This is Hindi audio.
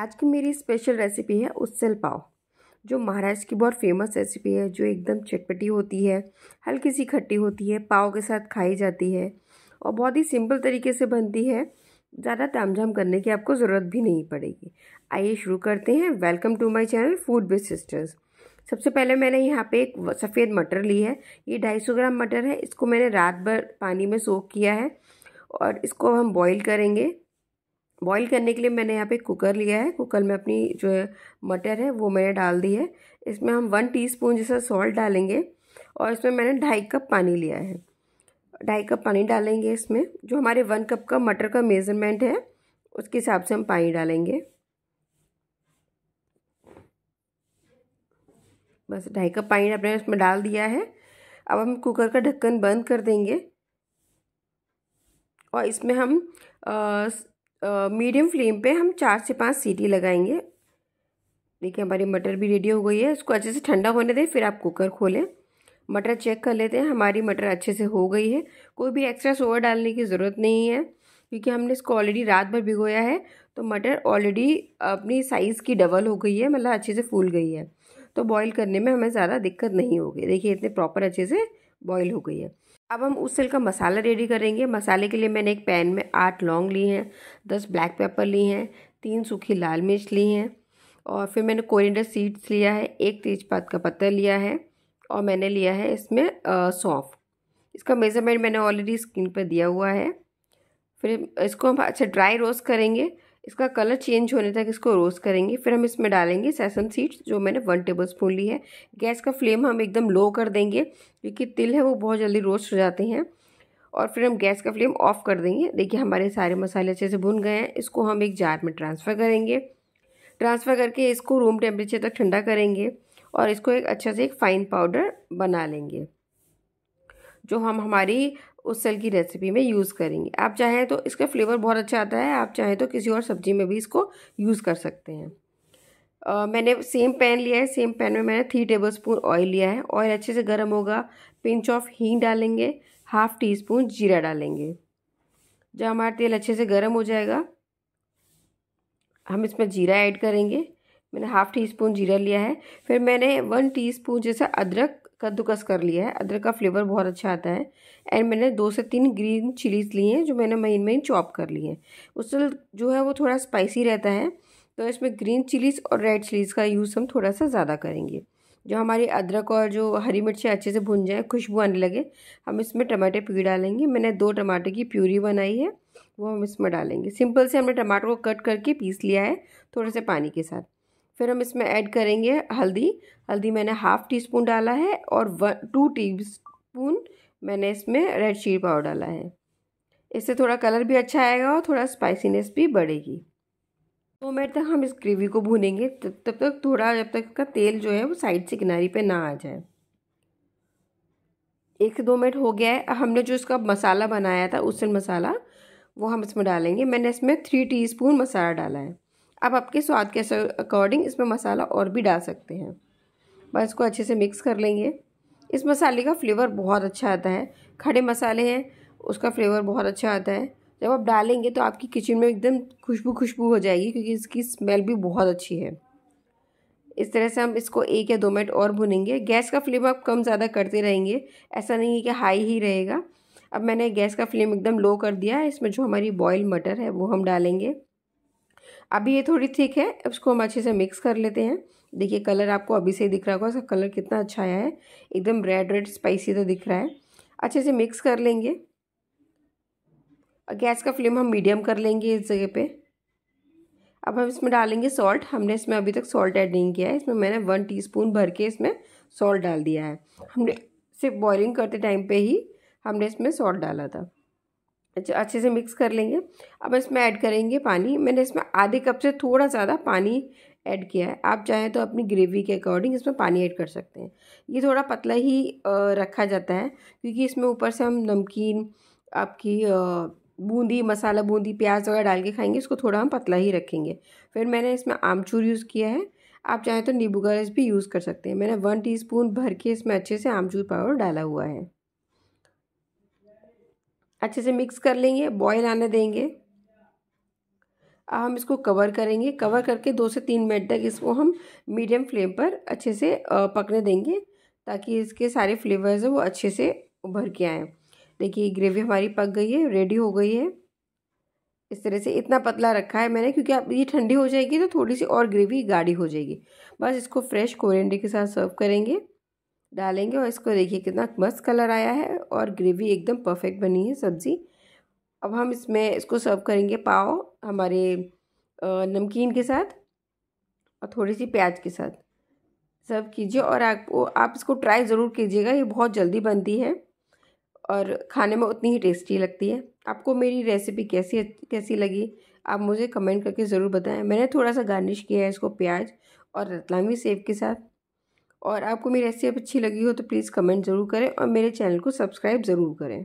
आज की मेरी स्पेशल रेसिपी है उसल पाव जो महाराष्ट्र की बहुत फेमस रेसिपी है जो एकदम चटपटी होती है हल्की सी खट्टी होती है पाव के साथ खाई जाती है और बहुत ही सिंपल तरीके से बनती है ज़्यादा तामझाम करने की आपको ज़रूरत भी नहीं पड़ेगी आइए शुरू करते हैं welcome to my channel food with sisters सबसे पहले मैंने यहाँ पे एक सफ़ेद मटर ली है ये सौ ग्राम मटर है इसको मैंने रात भर पानी में सोख किया है और इसको हम बॉईल करेंगे बॉईल करने के लिए मैंने यहाँ पे कुकर लिया है कुकर में अपनी जो है मटर है वो मैंने डाल दी है इसमें हम वन टीस्पून जैसा सॉल्ट डालेंगे और इसमें मैंने ढाई कप पानी लिया है ढाई कप पानी डालेंगे इसमें जो हमारे वन कप का मटर का मेज़रमेंट है उसके हिसाब से हम पानी डालेंगे बस ढाई कप पानी आपने इसमें डाल दिया है अब हम कुकर का ढक्कन बंद कर देंगे और इसमें हम मीडियम फ्लेम पे हम चार से पाँच सीटी लगाएंगे देखिए हमारी मटर भी रेडी हो गई है इसको अच्छे से ठंडा होने दें फिर आप कुकर खोलें मटर चेक कर लेते हैं हमारी मटर अच्छे से हो गई है कोई भी एक्स्ट्रा सोडा डालने की ज़रूरत नहीं है क्योंकि हमने इसको ऑलरेडी रात भर भिगोया है तो मटर ऑलरेडी अपनी साइज़ की डबल हो गई है मतलब अच्छे से फूल गई है तो बॉईल करने में हमें ज़्यादा दिक्कत नहीं होगी देखिए इतने प्रॉपर अच्छे से बॉईल हो गई है अब हम उस सेल का मसाला रेडी करेंगे मसाले के लिए मैंने एक पैन में आठ लौंग ली हैं दस ब्लैक पेपर ली हैं तीन सूखी लाल मिर्च ली हैं और फिर मैंने कोरिंडर सीड्स लिया है एक तेज़पात का पत्ता लिया है और मैंने लिया है इसमें सौंफ इसका मेज़रमेंट मैंने ऑलरेडी स्किन पर दिया हुआ है फिर इसको हम अच्छा ड्राई रोस्ट करेंगे इसका कलर चेंज होने तक इसको रोस्ट करेंगे फिर हम इसमें डालेंगे सेसम सीड्स जो मैंने वन टेबल स्पून ली है गैस का फ्लेम हम एकदम लो कर देंगे क्योंकि तिल है वो बहुत जल्दी रोस्ट हो जाते हैं और फिर हम गैस का फ्लेम ऑफ कर देंगे देखिए हमारे सारे मसाले अच्छे से भुन गए हैं इसको हम एक जार में ट्रांसफ़र करेंगे ट्रांसफ़र करके इसको रूम टेम्परेचर तक ठंडा करेंगे और इसको एक अच्छा से एक फ़ाइन पाउडर बना लेंगे जो हम हमारी उस सेल की रेसिपी में यूज़ करेंगे आप चाहें तो इसका फ्लेवर बहुत अच्छा आता है आप चाहें तो किसी और सब्जी में भी इसको यूज़ कर सकते हैं आ, मैंने सेम पैन लिया है सेम पैन में मैंने थ्री टेबल स्पून ऑयल लिया है ऑयल अच्छे से गर्म होगा पिंच ऑफ हींग डालेंगे हाफ टी स्पून जीरा डालेंगे जब हमारा तेल अच्छे से गर्म हो जाएगा हम इसमें जीरा ऐड करेंगे मैंने हाफ टी स्पून जीरा लिया है फिर मैंने वन टीस्पून जैसा अदरक कद्दूकस कर लिया है अदरक का फ्लेवर बहुत अच्छा आता है एंड मैंने दो से तीन ग्रीन चिलीज ली हैं जो मैंने महीन महीन चॉप कर ली हैं उससे जो है वो थोड़ा स्पाइसी रहता है तो इसमें ग्रीन चिलीज़ और रेड चिलीज़ का यूज़ हम थोड़ा सा ज़्यादा करेंगे जो हमारी अदरक और जो हरी मिर्चें अच्छे से भुन जाए खुशबू आने लगे हम इसमें टमाटे प्यूरी डालेंगे मैंने दो टमाटे की प्यूरी बनाई है वो हम इसमें डालेंगे सिंपल से हमने टमाटर को कट करके पीस लिया है थोड़े से पानी के साथ फिर हम इसमें ऐड करेंगे हल्दी हल्दी मैंने हाफ़ टी स्पून डाला है और वन टू टी स्पून मैंने इसमें रेड चिली पाउडर डाला है इससे थोड़ा कलर भी अच्छा आएगा और थोड़ा स्पाइसीनेस भी बढ़ेगी दो तो मिनट तक हम इस ग्रेवी को भूनेंगे तब तक तो थोड़ा जब तक इसका तेल जो है वो साइड से किनारी पे ना आ जाए एक से दो मिनट हो गया है हमने जो इसका मसाला बनाया था उसन मसाला वो हम इसमें डालेंगे मैंने इसमें थ्री टीस्पून मसाला डाला है आप आपके स्वाद के अकॉर्डिंग इसमें मसाला और भी डाल सकते हैं बस इसको अच्छे से मिक्स कर लेंगे इस मसाले का फ्लेवर बहुत अच्छा आता है खड़े मसाले हैं उसका फ्लेवर बहुत अच्छा आता है जब आप डालेंगे तो आपकी किचन में एकदम खुशबू खुशबू हो जाएगी क्योंकि इसकी स्मेल भी बहुत अच्छी है इस तरह से हम इसको एक या दो मिनट और भुनेंगे गैस का फ्लेम आप कम ज़्यादा करते रहेंगे ऐसा नहीं है कि हाई ही रहेगा अब मैंने गैस का फ्लेम एकदम लो कर दिया है इसमें जो हमारी बॉयल मटर है वो हम डालेंगे अभी ये थोड़ी थिक है उसको हम अच्छे से मिक्स कर लेते हैं देखिए कलर आपको अभी से ही दिख रहा होगा उसका कलर कितना अच्छा आया है एकदम रेड रेड स्पाइसी तो दिख रहा है अच्छे से मिक्स कर लेंगे गैस का फ्लेम हम मीडियम कर लेंगे इस जगह पे अब हम इसमें डालेंगे सॉल्ट हमने इसमें अभी तक सॉल्ट ऐड नहीं किया है इसमें मैंने वन टी भर के इसमें सॉल्ट डाल दिया है हमने सिर्फ बॉइलिंग करते टाइम पर ही हमने इसमें सॉल्ट डाला था अच्छा अच्छे से मिक्स कर लेंगे अब इसमें ऐड करेंगे पानी मैंने इसमें आधे कप से थोड़ा ज़्यादा पानी ऐड किया है आप चाहें तो अपनी ग्रेवी के अकॉर्डिंग इसमें पानी ऐड कर सकते हैं ये थोड़ा पतला ही रखा जाता है क्योंकि इसमें ऊपर से हम नमकीन आपकी बूंदी मसाला बूंदी प्याज वगैरह डाल के खाएंगे इसको थोड़ा हम पतला ही रखेंगे फिर मैंने इसमें आमचूर यूज़ किया है आप चाहें तो नींबू का रस भी यूज़ कर सकते हैं मैंने वन टीस्पून भर के इसमें अच्छे से आमचूर पाउडर डाला हुआ है अच्छे से मिक्स कर लेंगे बॉयल आने देंगे अब हम इसको कवर करेंगे कवर करके दो से तीन मिनट तक इसको हम मीडियम फ्लेम पर अच्छे से पकने देंगे ताकि इसके सारे फ्लेवर्स हैं वो अच्छे से उभर के आएँ देखिए ग्रेवी हमारी पक गई है रेडी हो गई है इस तरह से इतना पतला रखा है मैंने क्योंकि अब ये ठंडी हो जाएगी तो थोड़ी सी और ग्रेवी गाढ़ी हो जाएगी बस इसको फ्रेश कोरिएंडर के साथ सर्व करेंगे डालेंगे और इसको देखिए कितना मस्त कलर आया है और ग्रेवी एकदम परफेक्ट बनी है सब्ज़ी अब हम इसमें इसको सर्व करेंगे पाव हमारे नमकीन के साथ और थोड़ी सी प्याज के साथ सर्व कीजिए और आप आप इसको ट्राई ज़रूर कीजिएगा ये बहुत जल्दी बनती है और खाने में उतनी ही टेस्टी लगती है आपको मेरी रेसिपी कैसी कैसी लगी आप मुझे कमेंट करके ज़रूर बताएं मैंने थोड़ा सा गार्निश किया है इसको प्याज और रतलामी सेब के साथ और आपको मेरी रेसिपी अच्छी लगी हो तो प्लीज़ कमेंट ज़रूर करें और मेरे चैनल को सब्सक्राइब ज़रूर करें